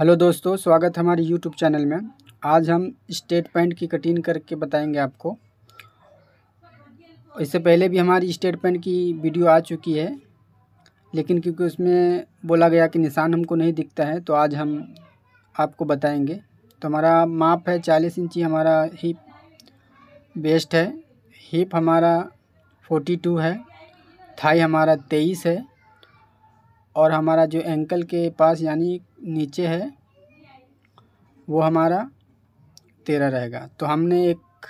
hello दोस्तों स्वागत है हमारे यूट्यूब चैनल में आज हम स्टेट पेंट की कटिंग करके बताएंगे आपको इससे पहले भी हमारी स्टेट पेंट की वीडियो आ चुकी है लेकिन क्योंकि उसमें बोला गया कि निशान हमको नहीं दिखता है तो आज हम आपको बताएंगे तो हमारा माप है चालीस इंची हमारा हिप बेस्ट है हिप हमारा फोर्टी टू है थाई हमारा तेईस है और हमारा जो एंकल के पास यानी नीचे है वो हमारा तेरह रहेगा तो हमने एक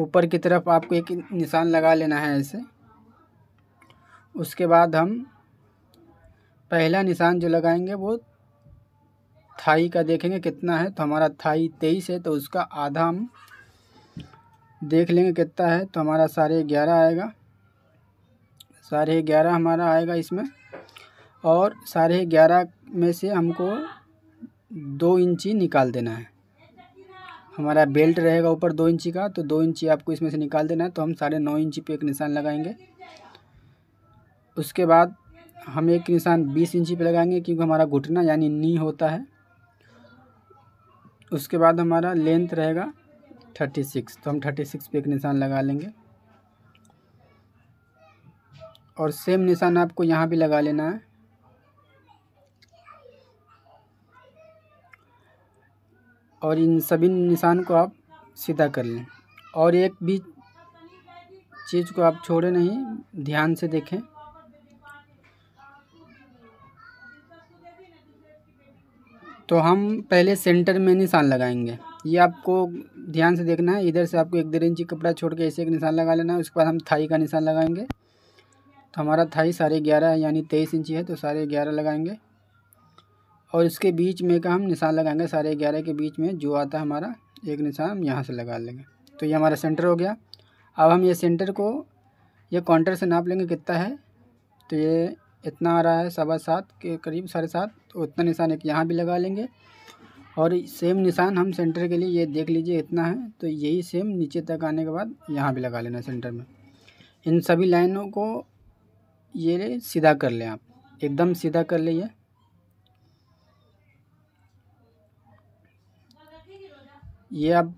ऊपर की तरफ आपको एक निशान लगा लेना है ऐसे उसके बाद हम पहला निशान जो लगाएंगे वो थाई का देखेंगे कितना है तो हमारा थाई तेईस है तो उसका आधा हम देख लेंगे कितना है तो हमारा साढ़े ग्यारह आएगा साढ़े ग्यारह हमारा आएगा इसमें और साढ़े ग्यारह में से हमको दो इंची निकाल देना है हमारा बेल्ट रहेगा ऊपर दो इंची का तो दो इंची आपको इसमें से निकाल देना है तो हम साढ़े नौ इंची पे एक निशान लगाएंगे उसके बाद हम एक निशान बीस इंची पे लगाएंगे क्योंकि हमारा घुटना यानी नी होता है उसके बाद हमारा लेंथ रहेगा थर्टी सिक्स तो हम थर्टी सिक्स पे एक निशान लगा लेंगे और सेम निशान आपको यहाँ भी लगा लेना है और इन सभी निशान को आप सीधा कर लें और एक भी चीज़ को आप छोड़े नहीं ध्यान से देखें तो हम पहले सेंटर में निशान लगाएंगे ये आपको ध्यान से देखना है इधर से आपको एक डेढ़ इंची कपड़ा छोड़ के ऐसे एक निशान लगा लेना है उसके बाद हम थाई का निशान लगाएंगे तो हमारा थाई साढ़े ग्यारह यानी तेईस इंची है तो साढ़े ग्यारह लगाएंगे और इसके बीच में का हम निशान लगाएंगे साढ़े ग्यारह के बीच में जो आता है हमारा एक निशान हम यहाँ से लगा लेंगे तो ये हमारा सेंटर हो गया अब हम ये सेंटर को ये काउंटर से नाप लेंगे कितना है तो ये इतना आ रहा है सवा सात के करीब साढ़े सात तो उतना निशान एक यहाँ भी लगा लेंगे और सेम निशान हम सेंटर के लिए ये देख लीजिए इतना है तो यही सेम नीचे तक आने के बाद यहाँ भी लगा लेना सेंटर में इन सभी लाइनों को ये ले सीधा कर लें आप एकदम सीधा कर लीजिए ये अब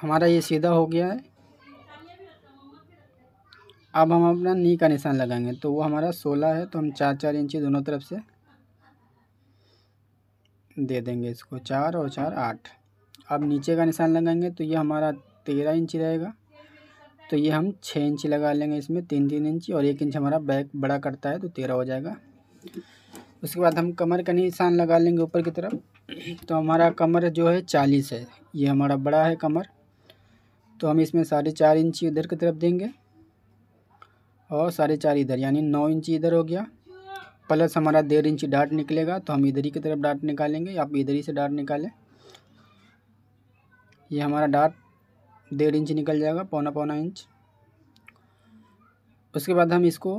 हमारा ये सीधा हो गया है अब हम अपना नी का निशान लगाएंगे तो वो हमारा सोलह है तो हम चार चार इंची दोनों तरफ से दे देंगे इसको चार और चार आठ अब नीचे का निशान लगाएंगे तो ये हमारा तेरह इंची रहेगा तो ये हम छः इंच लगा लेंगे इसमें तीन तीन इंच और एक इंच हमारा बैक बड़ा करता है तो तेरह हो जाएगा उसके बाद हम कमर का निशान लगा लेंगे ऊपर की तरफ तो हमारा कमर जो है चालीस है ये हमारा बड़ा है कमर तो हम इसमें साढ़े चार इंची इधर की तरफ देंगे और साढ़े चार इधर यानी नौ इंची इधर हो गया प्लस हमारा डेढ़ इंची डाट निकलेगा तो हम इधर ही की तरफ डाट निकालेंगे आप इधर ही से डाट निकालें ये हमारा डाट डेढ़ इंच निकल जाएगा पौना पौना इंच उसके बाद हम इसको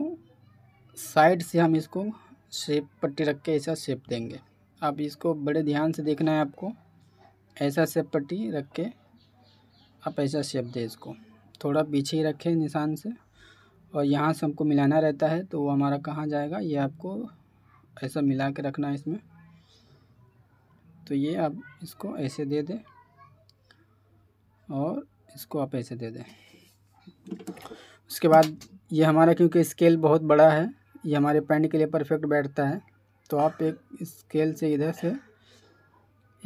साइड से हम इसको शेप पट्टी रख के ऐसा शेप देंगे आप इसको बड़े ध्यान से देखना है आपको ऐसा शेप पट्टी रख के आप ऐसा शेप दें इसको थोड़ा पीछे ही रखें निशान से और यहाँ से हमको मिलाना रहता है तो वो हमारा कहाँ जाएगा ये आपको ऐसा मिला के रखना है इसमें तो ये आप इसको ऐसे दे दें और इसको आप ऐसे दे दें उसके बाद ये हमारा क्योंकि स्केल बहुत बड़ा है ये हमारे पेंट के लिए परफेक्ट बैठता है तो आप एक स्केल से इधर से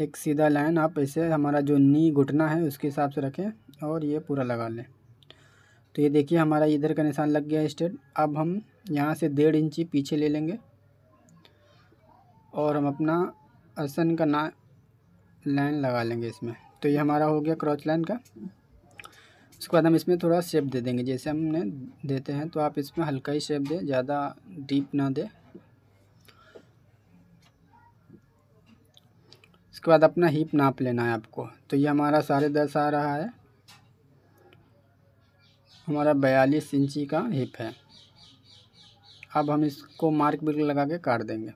एक सीधा लाइन आप ऐसे हमारा जो नी घुटना है उसके हिसाब से रखें और ये पूरा लगा लें तो ये देखिए हमारा इधर का निशान लग गया स्टेट अब हम यहाँ से डेढ़ इंची पीछे ले लेंगे और हम अपना आसन का ना लाइन लगा लेंगे इसमें तो ये हमारा हो गया क्रॉच लाइन का उसके बाद हम इसमें थोड़ा शेप दे देंगे जैसे हमने देते हैं तो आप इसमें हल्का ही शेप दें ज़्यादा डीप ना दें इसके बाद अपना हीप नाप लेना है आपको तो ये हमारा साढ़े दस आ रहा है हमारा बयालीस इंची का हिप है अब हम इसको मार्क बिल्कुल लगा के काट देंगे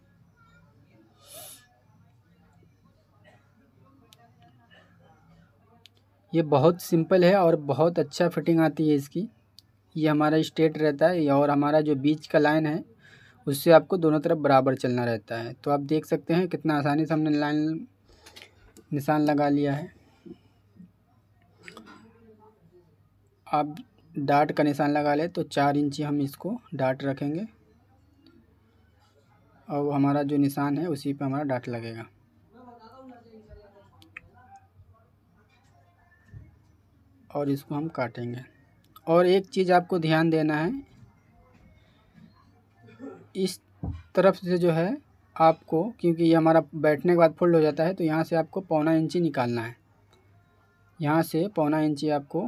ये बहुत सिंपल है और बहुत अच्छा फिटिंग आती है इसकी ये हमारा स्ट्रेट रहता है और हमारा जो बीच का लाइन है उससे आपको दोनों तरफ बराबर चलना रहता है तो आप देख सकते हैं कितना आसानी से हमने लाइन निशान लगा लिया है आप डाट का निशान लगा ले तो चार इंची हम इसको डाट रखेंगे और हमारा जो निशान है उसी पे हमारा डाट लगेगा और इसको हम काटेंगे और एक चीज़ आपको ध्यान देना है इस तरफ से जो है आपको क्योंकि ये हमारा बैठने के बाद फोल्ड हो जाता है तो यहाँ से आपको पौना इंची निकालना है यहाँ से पौना इंची आपको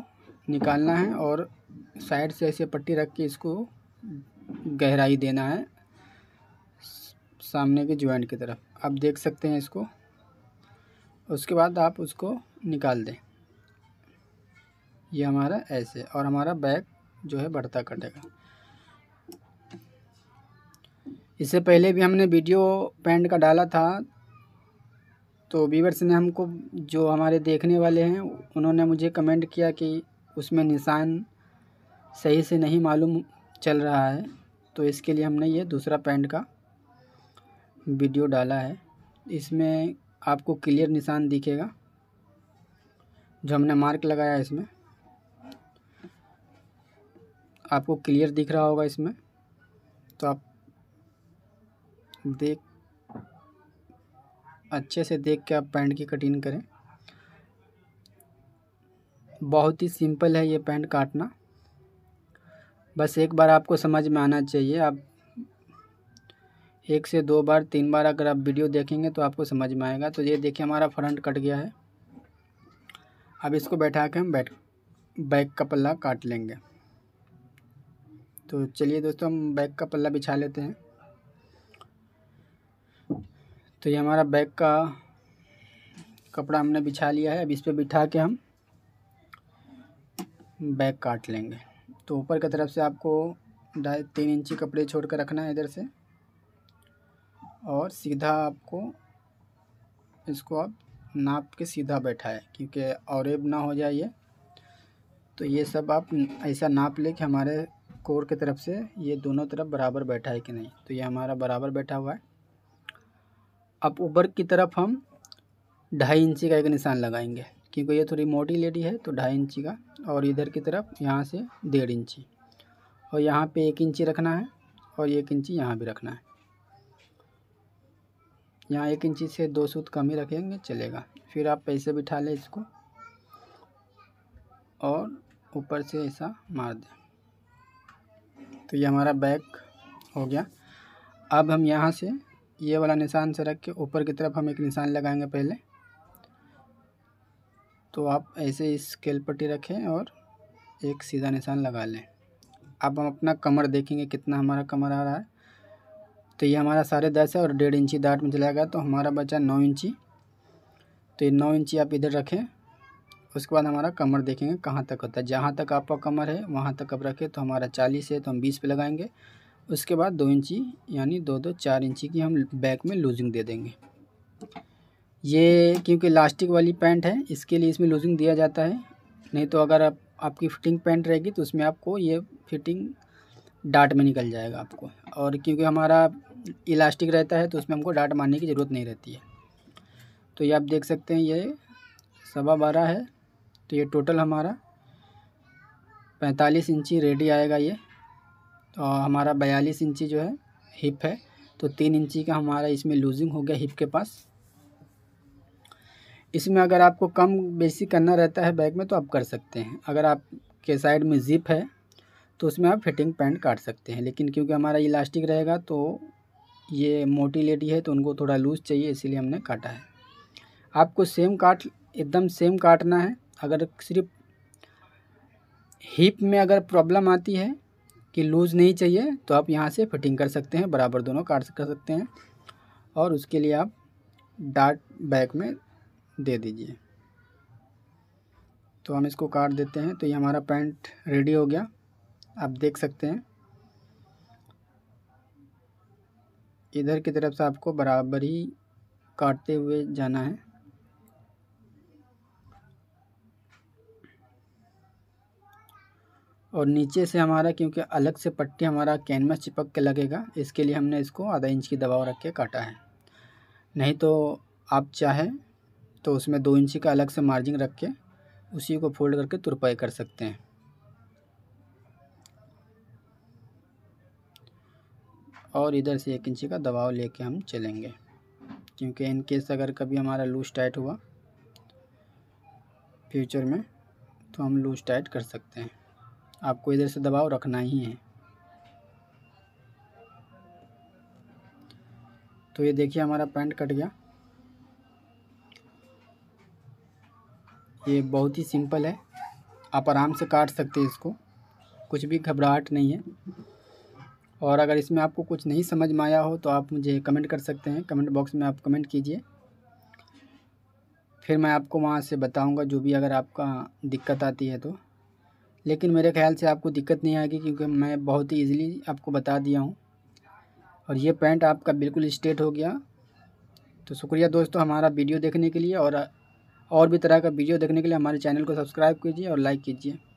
निकालना है और साइड से ऐसे पट्टी रख के इसको गहराई देना है सामने के ज्वाइंट की तरफ आप देख सकते हैं इसको उसके बाद आप उसको निकाल दें ये हमारा ऐसे और हमारा बैक जो है बढ़ता कटेगा इससे पहले भी हमने वीडियो पैंट का डाला था तो वीवर्स ने हमको जो हमारे देखने वाले हैं उन्होंने मुझे कमेंट किया कि उसमें निशान सही से नहीं मालूम चल रहा है तो इसके लिए हमने ये दूसरा पैंट का वीडियो डाला है इसमें आपको क्लियर निशान दिखेगा जो हमने मार्क लगाया इसमें आपको क्लियर दिख रहा होगा इसमें तो आप देख अच्छे से देख के आप पैंट की कटिंग करें बहुत ही सिंपल है ये पैंट काटना बस एक बार आपको समझ में आना चाहिए आप एक से दो बार तीन बार अगर आप वीडियो देखेंगे तो आपको समझ में आएगा तो ये देखिए हमारा फ्रंट कट गया है अब इसको बैठा के हम बैठ बैक का पल्ला काट लेंगे तो चलिए दोस्तों हम बैग का पल्ला बिछा लेते हैं तो ये हमारा बैग का कपड़ा हमने बिछा लिया है अब इस पर बिठा के हम बैग काट लेंगे तो ऊपर की तरफ से आपको ढाई तीन इंची कपड़े छोड़ कर रखना है इधर से और सीधा आपको इसको आप नाप के सीधा बैठा है क्योंकि औरब ना हो जाए ये तो ये सब आप ऐसा नाप ले कि हमारे कोर की तरफ से ये दोनों तरफ बराबर बैठा है कि नहीं तो ये हमारा बराबर बैठा हुआ है अब ऊपर की तरफ हम ढाई इंची का एक निशान लगाएंगे क्योंकि ये थोड़ी मोटी लेडी है तो ढाई इंची का और इधर की तरफ यहाँ से डेढ़ इंची और यहाँ पे एक इंची रखना है और एक इंची यहाँ भी रखना है यहाँ एक इंची से दो सूत कम ही रखेंगे चलेगा फिर आप पैसे बिठा लें इसको और ऊपर से ऐसा मार दें तो ये हमारा बैक हो गया अब हम यहाँ से ये वाला निशान से रख के ऊपर की तरफ हम एक निशान लगाएंगे पहले तो आप ऐसे इस स्केल पट्टी रखें और एक सीधा निशान लगा लें अब हम अपना कमर देखेंगे कितना हमारा कमर आ रहा है तो ये हमारा साढ़े दस है और डेढ़ इंची दाट में चला गया तो हमारा बचा नौ इंची तो ये नौ इंची आप इधर रखें उसके बाद हमारा कमर देखेंगे कहाँ तक होता है जहाँ तक आपका कमर है वहाँ तक अब रखे तो हमारा चालीस है तो हम बीस पे लगाएंगे उसके बाद दो इंची यानी दो दो चार इंची की हम बैक में लूजिंग दे देंगे ये क्योंकि इलास्टिक वाली पैंट है इसके लिए इसमें लूजिंग दिया जाता है नहीं तो अगर आप आपकी फिटिंग पैंट रहेगी तो उसमें आपको ये फिटिंग डाट में निकल जाएगा आपको और क्योंकि हमारा इलास्टिक रहता है तो उसमें हमको डाट मारने की ज़रूरत नहीं रहती है तो ये आप देख सकते हैं ये सवा बारह है तो ये टोटल हमारा पैंतालीस इंची रेडी आएगा ये और तो हमारा बयालीस इंची जो है हिप है तो तीन इंची का हमारा इसमें लूजिंग हो गया हिप के पास इसमें अगर आपको कम बेसी करना रहता है बैग में तो आप कर सकते हैं अगर आपके साइड में ज़िप है तो उसमें आप फिटिंग पैंट काट सकते हैं लेकिन क्योंकि हमारा इलास्टिक रहेगा तो ये मोटी लेडी है तो उनको थोड़ा लूज़ चाहिए इसीलिए हमने काटा है आपको सेम काट एकदम सेम काटना है अगर सिर्फ हिप में अगर प्रॉब्लम आती है कि लूज़ नहीं चाहिए तो आप यहाँ से फिटिंग कर सकते हैं बराबर दोनों काट कर सकते हैं और उसके लिए आप डार्ट बैक में दे दीजिए तो हम इसको काट देते हैं तो ये हमारा पैंट रेडी हो गया आप देख सकते हैं इधर की तरफ से आपको बराबर ही काटते हुए जाना है और नीचे से हमारा क्योंकि अलग से पट्टी हमारा कैनवस चिपक के लगेगा इसके लिए हमने इसको आधा इंच की दबाव रख के काटा है नहीं तो आप चाहें तो उसमें दो इंची का अलग से मार्जिन रख के उसी को फोल्ड करके तुरपाई कर सकते हैं और इधर से एक इंची का दबाव लेके हम चलेंगे क्योंकि इन केस अगर कभी हमारा लूज टाइट हुआ फ्यूचर में तो हम लूज टाइट कर सकते हैं आपको इधर से दबाव रखना ही है तो ये देखिए हमारा पैंट कट गया ये बहुत ही सिंपल है आप आराम से काट सकते हैं इसको कुछ भी घबराहट नहीं है और अगर इसमें आपको कुछ नहीं समझ में आया हो तो आप मुझे कमेंट कर सकते हैं कमेंट बॉक्स में आप कमेंट कीजिए फिर मैं आपको वहाँ से बताऊंगा जो भी अगर आपका दिक्कत आती है तो लेकिन मेरे ख्याल से आपको दिक्कत नहीं आएगी क्योंकि मैं बहुत ही ईज़िली आपको बता दिया हूँ और ये पैंट आपका बिल्कुल स्ट्रेट हो गया तो शुक्रिया दोस्तों हमारा वीडियो देखने के लिए और और भी तरह का वीडियो देखने के लिए हमारे चैनल को सब्सक्राइब कीजिए और लाइक कीजिए